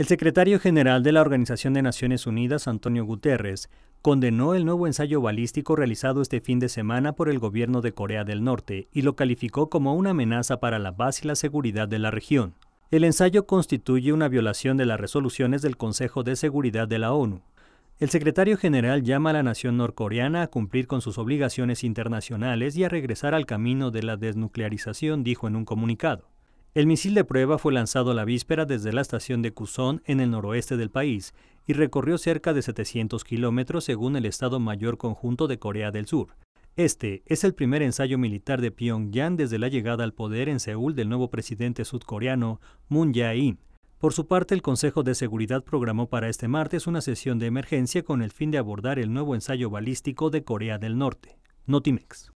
El secretario general de la Organización de Naciones Unidas, Antonio Guterres, condenó el nuevo ensayo balístico realizado este fin de semana por el gobierno de Corea del Norte y lo calificó como una amenaza para la paz y la seguridad de la región. El ensayo constituye una violación de las resoluciones del Consejo de Seguridad de la ONU. El secretario general llama a la nación norcoreana a cumplir con sus obligaciones internacionales y a regresar al camino de la desnuclearización, dijo en un comunicado. El misil de prueba fue lanzado la víspera desde la estación de Kuson, en el noroeste del país y recorrió cerca de 700 kilómetros según el Estado Mayor Conjunto de Corea del Sur. Este es el primer ensayo militar de Pyongyang desde la llegada al poder en Seúl del nuevo presidente sudcoreano Moon Jae-in. Por su parte, el Consejo de Seguridad programó para este martes una sesión de emergencia con el fin de abordar el nuevo ensayo balístico de Corea del Norte. Notimex.